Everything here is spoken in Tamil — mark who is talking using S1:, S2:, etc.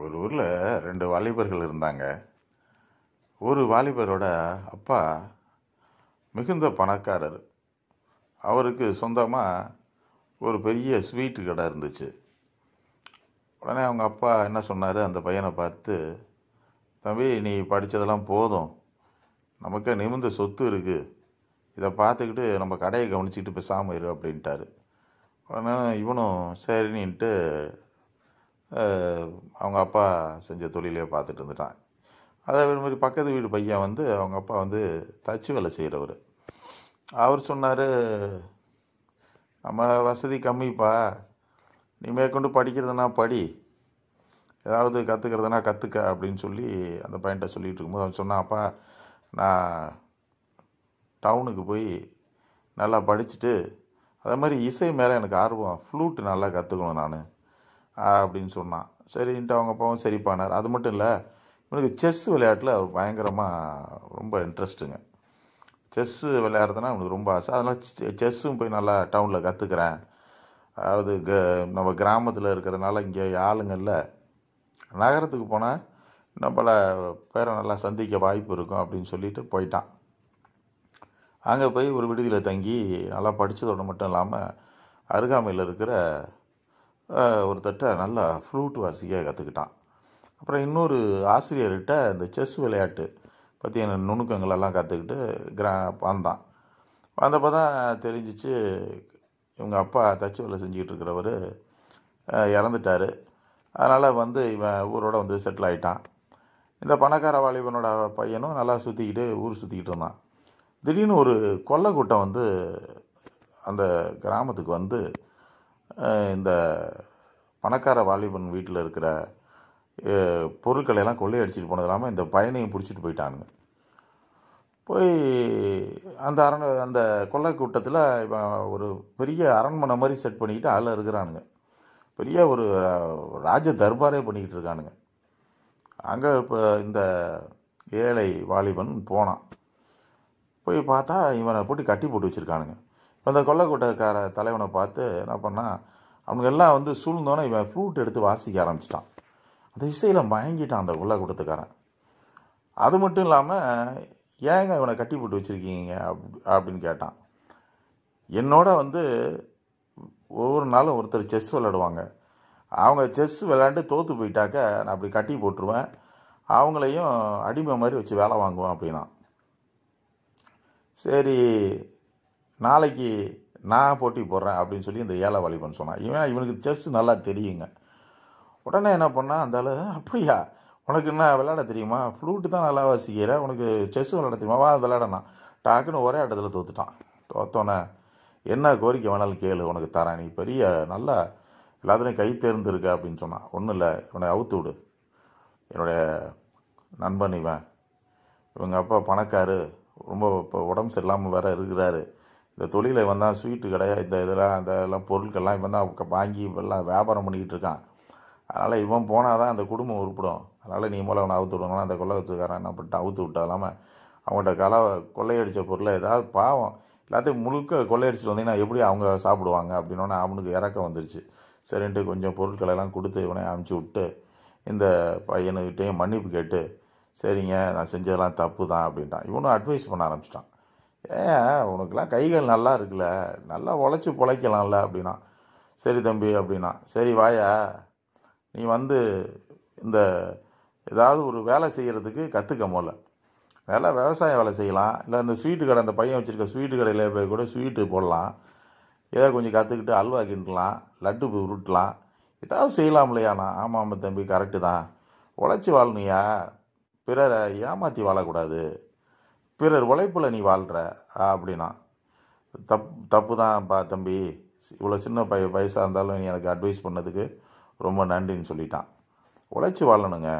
S1: ஒரு ஊரில் ரெண்டு வாலிபர்கள் இருந்தாங்க ஒரு வாலிபரோட அப்பா மிகுந்த பணக்காரர் அவருக்கு சொந்தமாக ஒரு பெரிய ஸ்வீட்டு கடை இருந்துச்சு உடனே அவங்க அப்பா என்ன சொன்னார் அந்த பையனை பார்த்து தம்பி நீ படித்ததெல்லாம் போதும் நமக்கு நிமிந்த சொத்து இருக்குது இதை பார்த்துக்கிட்டு நம்ம கடையை கவனிச்சிக்கிட்டு பேசாமல் இரு அப்படின்ட்டாரு உடனே இவனும் சரின்ட்டு அவங்க அப்பா செஞ்ச தொழிலே பார்த்துட்டு இருந்துட்டான் அதே மாதிரி பக்கத்து வீடு பையன் வந்து அவங்க அப்பா வந்து தச்சு வேலை செய்கிறவர் அவர் சொன்னார் நம்ம வசதி கம்மிப்பா நீ மேற்கொண்டு படிக்கிறதுனா படி ஏதாவது கற்றுக்கிறதுனா கற்றுக்க அப்படின்னு சொல்லி அந்த பையன்கிட்ட சொல்லிகிட்டு இருக்கும்போது அவன் சொன்னான் அப்பா நான் டவுனுக்கு போய் நல்லா படிச்சுட்டு அதே மாதிரி இசை மேலே எனக்கு ஆர்வம் ஃப்ளூட்டு நல்லா கற்றுக்கணும் நான் அப்படின்னு சொன்னான் சரின்ட்டு அவங்க அப்பாவும் சரிப்பானார் அது மட்டும் இல்லை இவனுக்கு செஸ் விளையாட்டில் அவர் பயங்கரமாக ரொம்ப இன்ட்ரெஸ்ட்டுங்க செஸ்ஸு விளையாடுறதுனா அவனுக்கு ரொம்ப ஆசை அதனால் செஸ்ஸும் போய் நல்லா டவுனில் கற்றுக்கிறேன் அதாவது க நம்ம கிராமத்தில் இருக்கிறதுனால இங்கே ஆளுங்கள்ல நகரத்துக்கு போனால் இன்னும் பல பேரை நல்லா சந்திக்க வாய்ப்பு இருக்கும் அப்படின்னு சொல்லிட்டு போயிட்டான் அங்கே போய் ஒரு விடுதியில் தங்கி நல்லா படித்ததோடு மட்டும் இல்லாமல் அருகாமையில் இருக்கிற ஒரு தட்ட நல்லா ஃப்ளூட் வாசிக்க கற்றுக்கிட்டான் அப்புறம் இன்னொரு ஆசிரியர்கிட்ட இந்த செஸ் விளையாட்டு பற்றி என்ன நுணுக்கங்களெல்லாம் கற்றுக்கிட்டு கிரா வந்தான் வந்தப்போ தான் தெரிஞ்சிச்சு இவங்க அப்பா தச்சு வேலை செஞ்சுக்கிட்டு இருக்கிறவர் இறந்துட்டார் அதனால் வந்து இவன் ஊரோட வந்து செட்டில் ஆகிட்டான் இந்த பணக்கார வாலிபனோட பையனும் நல்லா சுற்றிக்கிட்டு ஊர் சுற்றிக்கிட்டு இருந்தான் திடீர்னு ஒரு கொள்ளை கூட்டம் வந்து அந்த கிராமத்துக்கு வந்து இந்த பணக்கார வாலிபன் வீட்டில் இருக்கிற பொருட்களை எல்லாம் கொள்ளையடிச்சிட்டு போனது இல்லாமல் இந்த பயணையும் பிடிச்சிட்டு போயிட்டானுங்க போய் அந்த அரண் அந்த கொள்ளை கூட்டத்தில் ஒரு பெரிய அரண்மனை மாதிரி செட் பண்ணிக்கிட்டு அதில் இருக்கிறானுங்க பெரிய ஒரு ராஜ தர்பாரே பண்ணிக்கிட்டு இருக்கானுங்க அங்கே இப்போ இந்த ஏழை வாலிபன் போனான் போய் பார்த்தா இவனை போட்டு கட்டி போட்டு வச்சுருக்கானுங்க இப்போ இந்த கொள்ளை கூட்டக்கார தலைவனை பார்த்து என்ன பண்ணால் அவங்க எல்லாம் வந்து சூழ்ந்தோன்னே இவன் ஃப்ளூட் எடுத்து வாசிக்க ஆரம்பிச்சிட்டான் அந்த இசையில் மயங்கிட்டான் அந்த உள்ள கூட்டத்துக்காரன் அது மட்டும் இல்லாமல் ஏங்க இவனை கட்டி போட்டு வச்சுருக்கீங்க அப் அப்படின்னு கேட்டான் என்னோட வந்து ஒவ்வொரு நாளும் ஒருத்தர் செஸ் விளாடுவாங்க அவங்க செஸ் விளையாண்டு தோற்று போயிட்டாக்க நான் அப்படி கட்டி போட்டுருவேன் அவங்களையும் அடிமை மாதிரி வச்சு வேலை வாங்குவேன் அப்படின்னா சரி நாளைக்கு நான் போட்டி போடுறேன் அப்படின்னு சொல்லி இந்த ஏழை வாலிபன் சொன்னான் இவன் இவனுக்கு செஸ் நல்லா தெரியுங்க உடனே என்ன பண்ணால் அந்த அப்படியா உனக்கு என்ன விளையாட தெரியுமா ஃப்ளூட்டு தான் நல்லா வாசிக்கிற உனக்கு செஸ் விளையாட தெரியுமா வா விளையாடனா டாக்குன்னு ஒரே இடத்துல தோத்துட்டான் தோத்தோன்னே என்ன கோரிக்கை வேணாலும் கேளு உனக்கு தரேன் நீ பெரிய நல்லா எல்லாத்துலேயும் கை தேர்ந்துருக்க அப்படின்னு சொன்னான் ஒன்றும் இல்லை இவனை அவுத்து விடு என்னுடைய நண்பன் இவன் இவங்க அப்பா பணக்காரு ரொம்ப இப்போ உடம்பு சரியில்லாமல் வேறு இருக்கிறாரு இந்த தொழிலை வந்தால் ஸ்வீட்டு கடையா இந்த இதெல்லாம் இந்த இதெல்லாம் பொருட்கள்லாம் இவன் தான் வாங்கி இப்பெல்லாம் வியாபாரம் பண்ணிக்கிட்டு இருக்கான் அதனால் இவன் போனால் தான் அந்த குடும்பம் உருப்பிடும் அதனால் நீ மூலம் அவனை அவுத்து விடணும் அந்த கொள்ளத்துக்காரன் என்ன பண்ணிட்டு அவுத்து விட்டா இல்லாமல் அவங்கள்ட்ட கலை கொள்ளையடித்த பொருளை ஏதாவது பாவம் எல்லாத்தையும் முழுக்க கொள்ளையடிச்சிட்டு வந்தீங்கன்னா எப்படி அவங்க சாப்பிடுவாங்க அப்படின்னா அவனுக்கு இறக்கம் வந்துருச்சு சரின்ட்டு கொஞ்சம் பொருட்களை எல்லாம் கொடுத்து இவனை அமுச்சு விட்டு இந்த பையனுக்கிட்டேயும் மன்னிப்பு கேட்டு சரிங்க நான் செஞ்சதெல்லாம் தப்பு தான் அப்படின்ட்டான் இவனும் அட்வைஸ் பண்ண ஆரம்பிச்சிட்டான் ஏன் உனக்கெலாம் கைகள் நல்லா இருக்குல்ல நல்லா உழைச்சி பொழைக்கலாம்ல அப்படின்னா சரி தம்பி அப்படின்னா சரி வாயா நீ வந்து இந்த ஏதாவது ஒரு வேலை செய்கிறதுக்கு கற்றுக்க முல வேலை விவசாயம் வேலை செய்யலாம் இல்லை இந்த ஸ்வீட்டு கடை அந்த பையன் வச்சுருக்க ஸ்வீட்டு கடையில் போய் கூட ஸ்வீட்டு போடலாம் ஏதோ கொஞ்சம் கற்றுக்கிட்டு அல்வா கிண்டலாம் லட்டு உருட்டலாம் ஏதாவது செய்யலாம் இல்லையாண்ணா ஆமாம் ஆமாம் தம்பி கரெக்டு தான் உழைச்சி வாழணுயா பிறரை ஏமாற்றி வாழக்கூடாது பிறர் உழைப்பில் நீ வாழ்கிற அப்படின்னா தப் தப்பு தான்ப்பா தம்பி இவ்வளோ சின்ன பய வயசாக இருந்தாலும் நீ எனக்கு அட்வைஸ் பண்ணதுக்கு ரொம்ப நன்றின்னு சொல்லிட்டான் உழைச்சி வாழணுங்க